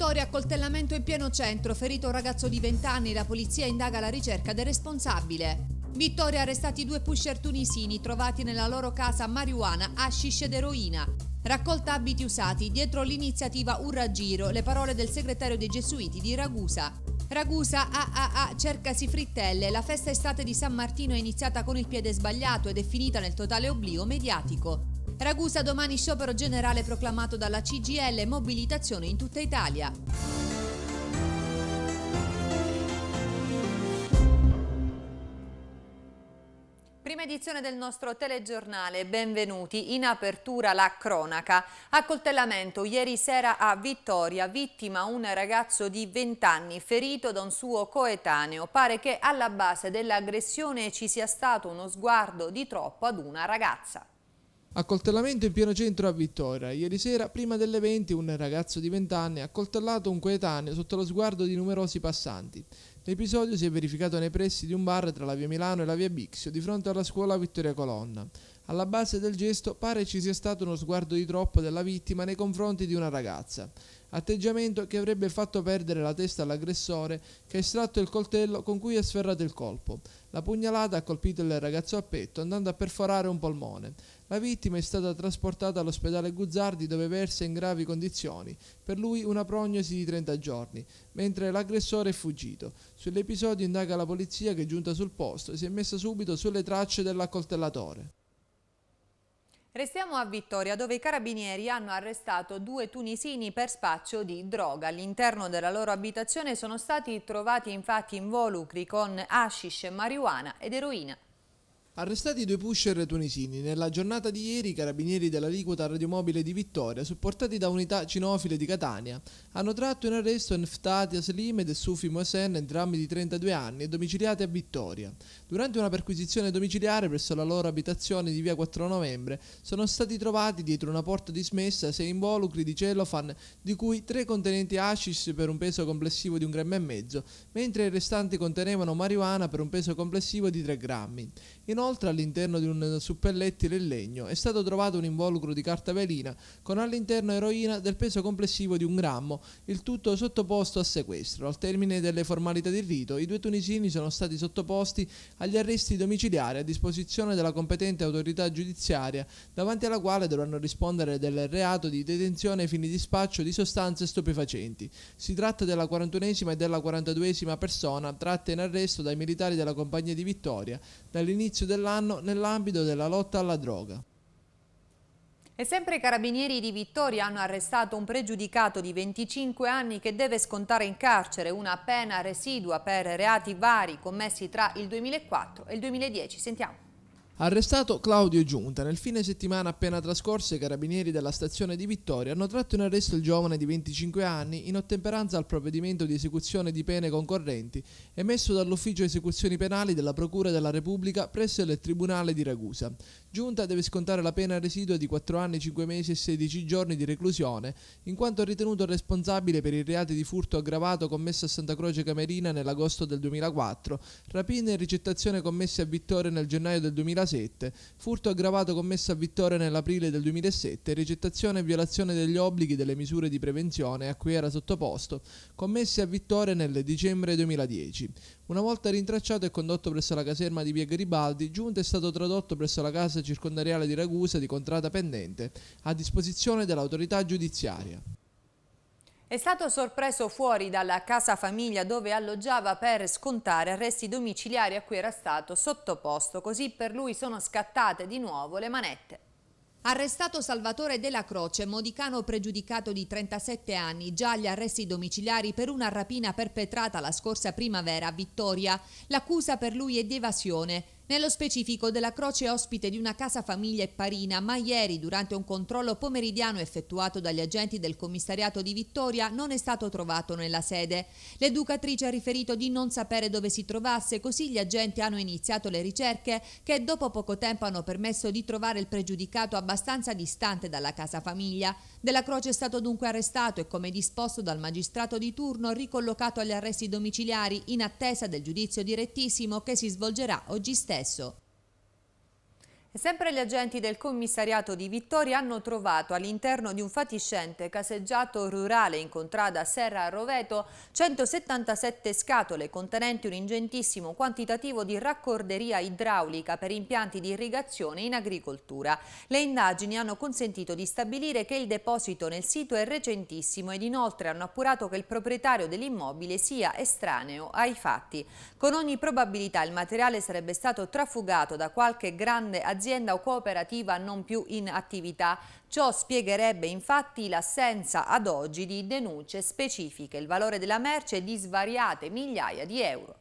Vittoria, accoltellamento in pieno centro, ferito un ragazzo di 20 anni, la polizia indaga la ricerca del responsabile. Vittoria arrestati due pusher tunisini trovati nella loro casa marijuana, hashish ed eroina. Raccolta abiti usati dietro l'iniziativa Un Raggiro, le parole del segretario dei Gesuiti di Ragusa. Ragusa AAA ah, ah, ah, cercasi frittelle, la festa estate di San Martino è iniziata con il piede sbagliato ed è finita nel totale oblio mediatico. Ragusa domani sciopero generale proclamato dalla CGL, mobilitazione in tutta Italia. Prima edizione del nostro telegiornale, benvenuti. In apertura la cronaca. Accoltellamento ieri sera a Vittoria, vittima un ragazzo di 20 anni ferito da un suo coetaneo. Pare che alla base dell'aggressione ci sia stato uno sguardo di troppo ad una ragazza. Accoltellamento in pieno centro a Vittoria. Ieri sera, prima delle 20, un ragazzo di 20 anni ha accoltellato un coetaneo sotto lo sguardo di numerosi passanti. L'episodio si è verificato nei pressi di un bar tra la via Milano e la via Bixio, di fronte alla scuola Vittoria Colonna. Alla base del gesto pare ci sia stato uno sguardo di troppo della vittima nei confronti di una ragazza atteggiamento che avrebbe fatto perdere la testa all'aggressore che ha estratto il coltello con cui ha sferrato il colpo. La pugnalata ha colpito il ragazzo a petto andando a perforare un polmone. La vittima è stata trasportata all'ospedale Guzzardi dove versa in gravi condizioni, per lui una prognosi di 30 giorni, mentre l'aggressore è fuggito. Sull'episodio indaga la polizia che è giunta sul posto e si è messa subito sulle tracce dell'accoltellatore. Restiamo a Vittoria dove i carabinieri hanno arrestato due tunisini per spaccio di droga. All'interno della loro abitazione sono stati trovati infatti involucri con hashish, marijuana ed eroina. Arrestati due pusher tunisini, nella giornata di ieri i carabinieri dell'aliquota radiomobile di Vittoria, supportati da unità cinofile di Catania, hanno tratto in arresto Nftati Aslim ed Sufi Mosen, entrambi di 32 anni, e domiciliati a Vittoria. Durante una perquisizione domiciliare presso la loro abitazione di via 4 novembre, sono stati trovati dietro una porta dismessa sei involucri di cellophane, di cui tre contenenti hashish per un peso complessivo di un grammo e mezzo, mentre i restanti contenevano marijuana per un peso complessivo di 3 grammi. Inoltre, Inoltre all'interno di un suppellettile in legno è stato trovato un involucro di carta velina con all'interno eroina del peso complessivo di un grammo, il tutto sottoposto a sequestro. Al termine delle formalità di rito, i due tunisini sono stati sottoposti agli arresti domiciliari a disposizione della competente autorità giudiziaria, davanti alla quale dovranno rispondere del reato di detenzione ai fini di spaccio di sostanze stupefacenti. Si tratta della 41esima e della 42esima persona tratta in arresto dai militari della Compagnia di Vittoria dall'inizio del dell'anno nell'ambito della lotta alla droga. E sempre i carabinieri di Vittoria hanno arrestato un pregiudicato di 25 anni che deve scontare in carcere una pena residua per reati vari commessi tra il 2004 e il 2010. Sentiamo. Arrestato Claudio Giunta, nel fine settimana appena trascorso i carabinieri della stazione di Vittoria hanno tratto in arresto il giovane di 25 anni in ottemperanza al provvedimento di esecuzione di pene concorrenti emesso dall'ufficio esecuzioni penali della Procura della Repubblica presso il Tribunale di Ragusa. Giunta deve scontare la pena residua di 4 anni, 5 mesi e 16 giorni di reclusione in quanto ritenuto responsabile per i reati di furto aggravato commesso a Santa Croce Camerina nell'agosto del 2004, rapine e ricettazione commesse a Vittoria nel gennaio del 2006 2007, furto aggravato commesso a Vittoria nell'aprile del 2007, rigettazione e violazione degli obblighi delle misure di prevenzione a cui era sottoposto, commessi a Vittoria nel dicembre 2010. Una volta rintracciato e condotto presso la caserma di Via Garibaldi, giunto è stato tradotto presso la casa circondariale di Ragusa di contrada pendente, a disposizione dell'autorità giudiziaria. È stato sorpreso fuori dalla casa famiglia dove alloggiava per scontare arresti domiciliari a cui era stato sottoposto, così per lui sono scattate di nuovo le manette. Arrestato Salvatore Della Croce, modicano pregiudicato di 37 anni, già agli arresti domiciliari per una rapina perpetrata la scorsa primavera a Vittoria. L'accusa per lui è di evasione. Nello specifico della croce ospite di una casa famiglia e parina, ma ieri durante un controllo pomeridiano effettuato dagli agenti del commissariato di Vittoria non è stato trovato nella sede. L'educatrice ha riferito di non sapere dove si trovasse, così gli agenti hanno iniziato le ricerche che dopo poco tempo hanno permesso di trovare il pregiudicato abbastanza distante dalla casa famiglia. Della Croce è stato dunque arrestato e come disposto dal magistrato di turno ricollocato agli arresti domiciliari in attesa del giudizio direttissimo che si svolgerà oggi stesso successo Sempre gli agenti del commissariato di Vittoria hanno trovato all'interno di un fatiscente caseggiato rurale in contrada Serra Roveto 177 scatole contenenti un ingentissimo quantitativo di raccorderia idraulica per impianti di irrigazione in agricoltura. Le indagini hanno consentito di stabilire che il deposito nel sito è recentissimo ed inoltre hanno appurato che il proprietario dell'immobile sia estraneo ai fatti. Con ogni probabilità il materiale sarebbe stato trafugato da qualche grande azienda azienda o cooperativa non più in attività. Ciò spiegherebbe infatti l'assenza ad oggi di denunce specifiche. Il valore della merce è di svariate migliaia di euro.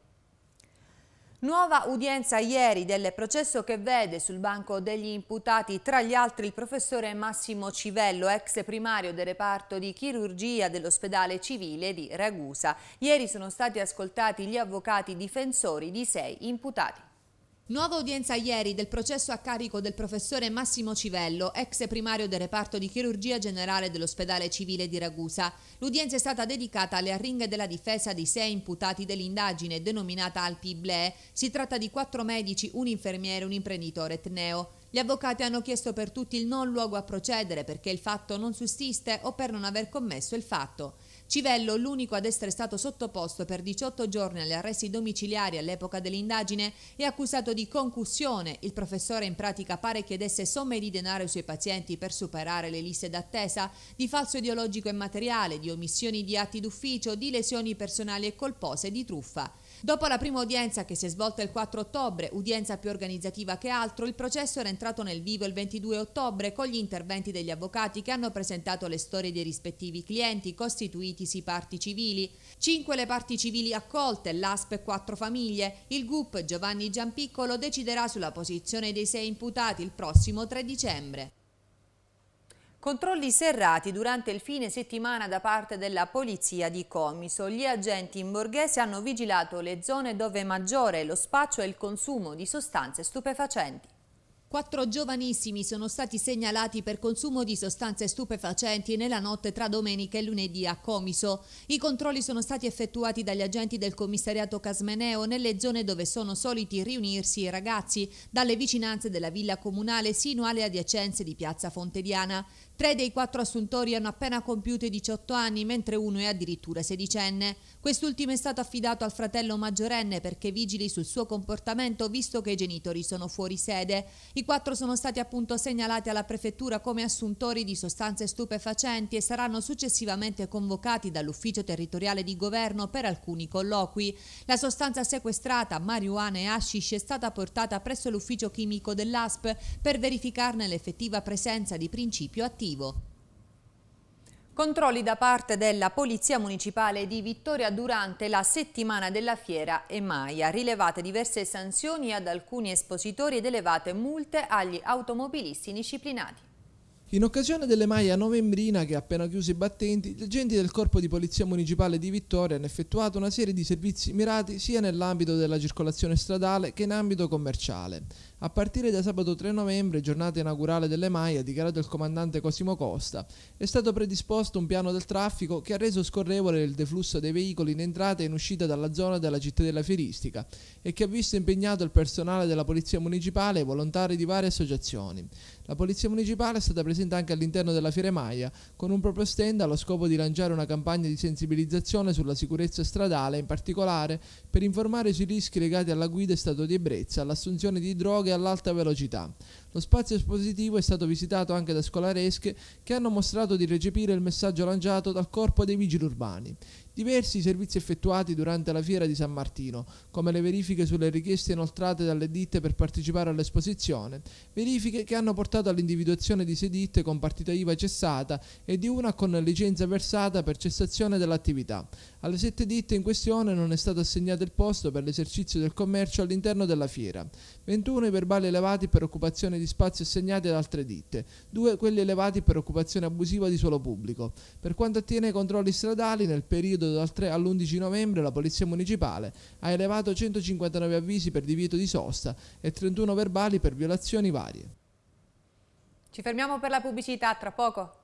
Nuova udienza ieri del processo che vede sul banco degli imputati tra gli altri il professore Massimo Civello, ex primario del reparto di chirurgia dell'ospedale civile di Ragusa. Ieri sono stati ascoltati gli avvocati difensori di sei imputati. Nuova udienza ieri del processo a carico del professore Massimo Civello, ex primario del reparto di chirurgia generale dell'ospedale civile di Ragusa. L'udienza è stata dedicata alle arringhe della difesa di sei imputati dell'indagine denominata Alpi Ble. Si tratta di quattro medici, un infermiere e un imprenditore etneo. Gli avvocati hanno chiesto per tutti il non luogo a procedere perché il fatto non sussiste o per non aver commesso il fatto. Civello, l'unico ad essere stato sottoposto per 18 giorni agli arresti domiciliari all'epoca dell'indagine, è accusato di concussione. Il professore in pratica pare chiedesse somme di denaro ai suoi pazienti per superare le liste d'attesa, di falso ideologico e materiale, di omissioni di atti d'ufficio, di lesioni personali e colpose, di truffa. Dopo la prima udienza che si è svolta il 4 ottobre, udienza più organizzativa che altro, il processo era entrato nel vivo il 22 ottobre con gli interventi degli avvocati che hanno presentato le storie dei rispettivi clienti costituitisi parti civili. Cinque le parti civili accolte, l'ASP e quattro famiglie. Il GUP Giovanni Giampiccolo deciderà sulla posizione dei sei imputati il prossimo 3 dicembre. Controlli serrati durante il fine settimana da parte della polizia di Comiso. Gli agenti in borghese hanno vigilato le zone dove è maggiore lo spaccio e il consumo di sostanze stupefacenti. Quattro giovanissimi sono stati segnalati per consumo di sostanze stupefacenti nella notte tra domenica e lunedì a Comiso. I controlli sono stati effettuati dagli agenti del commissariato Casmeneo nelle zone dove sono soliti riunirsi i ragazzi, dalle vicinanze della villa comunale sino alle adiacenze di Piazza Fontediana. Tre dei quattro assuntori hanno appena compiuto i 18 anni, mentre uno è addirittura sedicenne. Quest'ultimo è stato affidato al fratello maggiorenne perché vigili sul suo comportamento visto che i genitori sono fuori sede. I quattro sono stati appunto segnalati alla prefettura come assuntori di sostanze stupefacenti e saranno successivamente convocati dall'ufficio territoriale di governo per alcuni colloqui. La sostanza sequestrata, marijuana e hashish, è stata portata presso l'ufficio chimico dell'ASP per verificarne l'effettiva presenza di principio attivo motivo. Controlli da parte della Polizia Municipale di Vittoria durante la settimana della fiera Emaia. Rilevate diverse sanzioni ad alcuni espositori ed elevate multe agli automobilisti indisciplinati. In occasione delle maia novembrina che ha appena chiuso i battenti, gli agenti del Corpo di Polizia Municipale di Vittoria hanno effettuato una serie di servizi mirati sia nell'ambito della circolazione stradale che in ambito commerciale. A partire da sabato 3 novembre, giornata inaugurale delle MAI, ha dichiarato il comandante Cosimo Costa, è stato predisposto un piano del traffico che ha reso scorrevole il deflusso dei veicoli in entrata e in uscita dalla zona della cittadella fieristica e che ha visto impegnato il personale della Polizia Municipale e volontari di varie associazioni. La Polizia Municipale è stata presente anche all'interno della Fiere Maia con un proprio stand allo scopo di lanciare una campagna di sensibilizzazione sulla sicurezza stradale, in particolare per informare sui rischi legati alla guida e stato di ebbrezza, all'assunzione di droghe analoghe all'alta velocità. Lo spazio espositivo è stato visitato anche da scolaresche che hanno mostrato di recepire il messaggio lanciato dal corpo dei vigili urbani. Diversi i servizi effettuati durante la fiera di San Martino, come le verifiche sulle richieste inoltrate dalle ditte per partecipare all'esposizione, verifiche che hanno portato all'individuazione di sei ditte con partita IVA cessata e di una con licenza versata per cessazione dell'attività. Alle sette ditte in questione non è stato assegnato il posto per l'esercizio del commercio all'interno della fiera. 21 i verbali elevati per occupazione di spazio assegnati ad altre ditte, 2 quelli elevati per occupazione abusiva di suolo pubblico. Per quanto attiene ai controlli stradali, nel periodo periodo dal 3 all'11 novembre la Polizia Municipale ha elevato 159 avvisi per divieto di sosta e 31 verbali per violazioni varie. Ci fermiamo per la pubblicità, tra poco.